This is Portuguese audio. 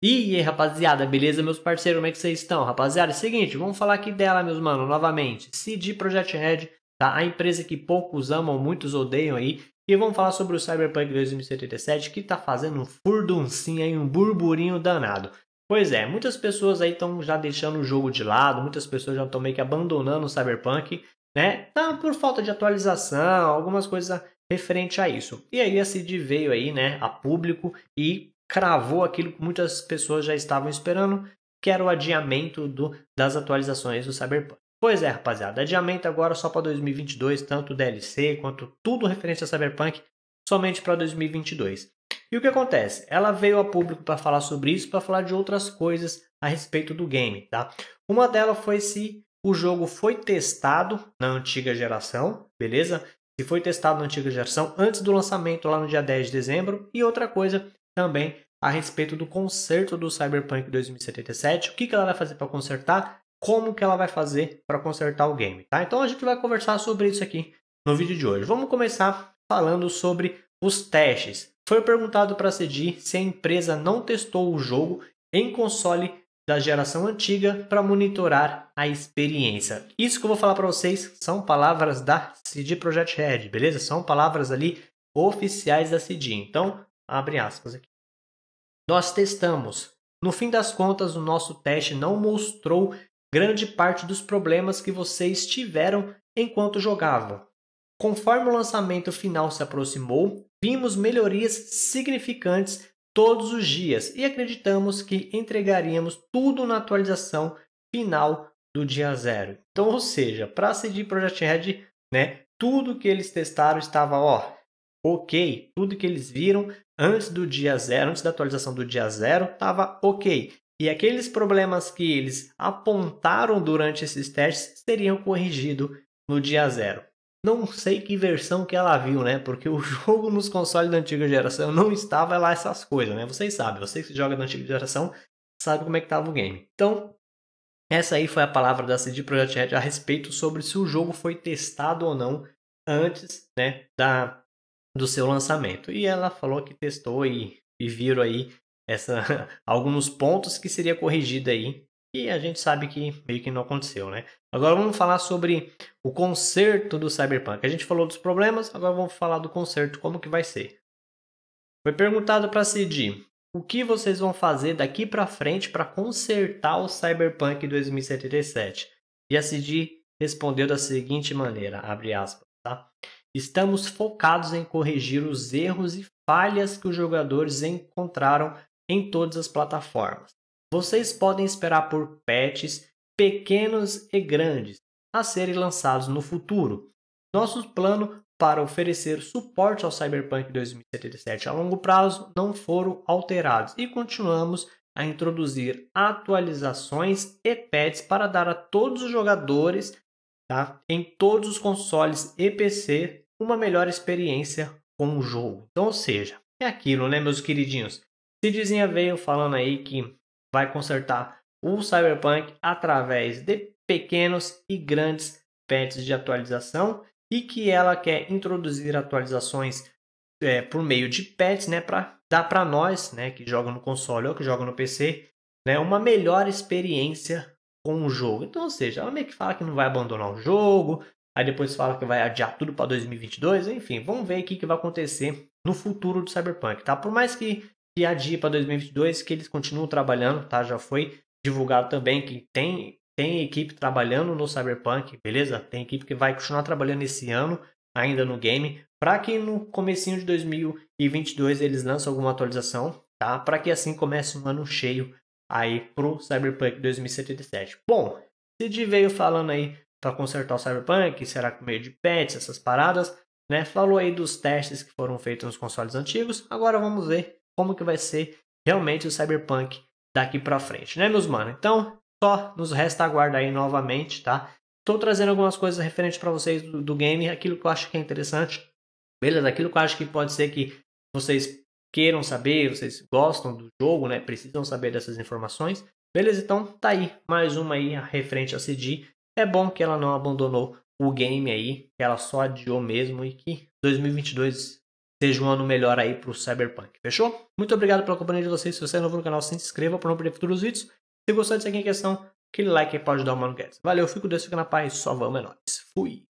E aí, rapaziada, beleza, meus parceiros? Como é que vocês estão? Rapaziada, é o seguinte, vamos falar aqui dela, meus mano, novamente. CD Project Red, tá? A empresa que poucos amam, muitos odeiam aí. E vamos falar sobre o Cyberpunk 2077, que tá fazendo um furduncinho aí, um burburinho danado. Pois é, muitas pessoas aí estão já deixando o jogo de lado, muitas pessoas já estão meio que abandonando o Cyberpunk, né? Tá por falta de atualização, algumas coisas referente a isso. E aí a Cid veio aí, né, a público e cravou aquilo que muitas pessoas já estavam esperando, que era o adiamento do, das atualizações do Cyberpunk. Pois é, rapaziada, adiamento agora só para 2022, tanto DLC quanto tudo referente a Cyberpunk, somente para 2022. E o que acontece? Ela veio a público para falar sobre isso, para falar de outras coisas a respeito do game, tá? Uma delas foi se o jogo foi testado na antiga geração, beleza? que foi testado na antiga geração antes do lançamento lá no dia 10 de dezembro. E outra coisa também a respeito do conserto do Cyberpunk 2077, o que, que ela vai fazer para consertar, como que ela vai fazer para consertar o game, tá? Então a gente vai conversar sobre isso aqui no vídeo de hoje. Vamos começar falando sobre os testes. Foi perguntado para a CDI se a empresa não testou o jogo em console da geração antiga para monitorar a experiência. Isso que eu vou falar para vocês são palavras da CD Projekt Red, beleza? São palavras ali oficiais da CD. Então, abre aspas aqui. Nós testamos. No fim das contas, o nosso teste não mostrou grande parte dos problemas que vocês tiveram enquanto jogavam. Conforme o lançamento final se aproximou, vimos melhorias significantes todos os dias e acreditamos que entregaríamos tudo na atualização final do dia zero. Então, ou seja, para CD Project Red, né, tudo que eles testaram estava ó, ok, tudo que eles viram antes do dia zero, antes da atualização do dia zero, estava ok. E aqueles problemas que eles apontaram durante esses testes seriam corrigidos no dia zero. Não sei que versão que ela viu, né? Porque o jogo nos consoles da antiga geração não estava lá essas coisas, né? Vocês sabem, vocês que jogam da antiga geração sabem como é que estava o game. Então, essa aí foi a palavra da CD Projekt Red a respeito sobre se o jogo foi testado ou não antes, né, da do seu lançamento. E ela falou que testou e, e viram aí essa, alguns pontos que seria corrigido aí e a gente sabe que meio que não aconteceu, né? Agora vamos falar sobre o conserto do Cyberpunk. A gente falou dos problemas, agora vamos falar do conserto, como que vai ser. Foi perguntado para Cid, o que vocês vão fazer daqui para frente para consertar o Cyberpunk 2077? E a Cid respondeu da seguinte maneira, abre aspas, tá? Estamos focados em corrigir os erros e falhas que os jogadores encontraram em todas as plataformas. Vocês podem esperar por patches pequenos e grandes a serem lançados no futuro. Nosso plano para oferecer suporte ao Cyberpunk 2077 a longo prazo não foram alterados e continuamos a introduzir atualizações e patches para dar a todos os jogadores tá, em todos os consoles e PC uma melhor experiência com o jogo. Então, ou seja, é aquilo, né, meus queridinhos? Cidizinha veio falando aí que vai consertar o Cyberpunk através de pequenos e grandes patches de atualização e que ela quer introduzir atualizações é, por meio de patches, né, para dar para nós, né, que jogam no console ou que jogam no PC, né, uma melhor experiência com o jogo. Então, ou seja, ela meio que fala que não vai abandonar o jogo, aí depois fala que vai adiar tudo para 2022, enfim, vamos ver o que, que vai acontecer no futuro do Cyberpunk, tá? Por mais que e adia para 2022, que eles continuam trabalhando, tá? Já foi divulgado também que tem, tem equipe trabalhando no Cyberpunk, beleza? Tem equipe que vai continuar trabalhando esse ano ainda no game, para que no comecinho de 2022 eles lançam alguma atualização, tá? Para que assim comece um ano cheio aí pro Cyberpunk 2077. Bom, Cid veio falando aí para consertar o Cyberpunk, será que meio de patch, essas paradas, né? Falou aí dos testes que foram feitos nos consoles antigos. Agora vamos ver como que vai ser realmente o Cyberpunk daqui para frente, né, meus mano? Então, só nos resta aguardar aí novamente, tá? Estou trazendo algumas coisas referentes para vocês do, do, game, aquilo que eu acho que é interessante, beleza? Aquilo que eu acho que pode ser que vocês queiram saber, vocês gostam do jogo, né? Precisam saber dessas informações, beleza? Então, tá aí mais uma aí referente a CD. É bom que ela não abandonou o game aí, que ela só adiou mesmo e que 2022 seja um ano melhor aí pro Cyberpunk, fechou? Muito obrigado pela companhia de vocês. Se você é novo no canal, se inscreva para não perder futuros vídeos. Se gostou disso aqui em questão, aquele like aí pode dar uma no Guedes. Valeu, fico desse, fica na paz, só vamos é nóis. Fui!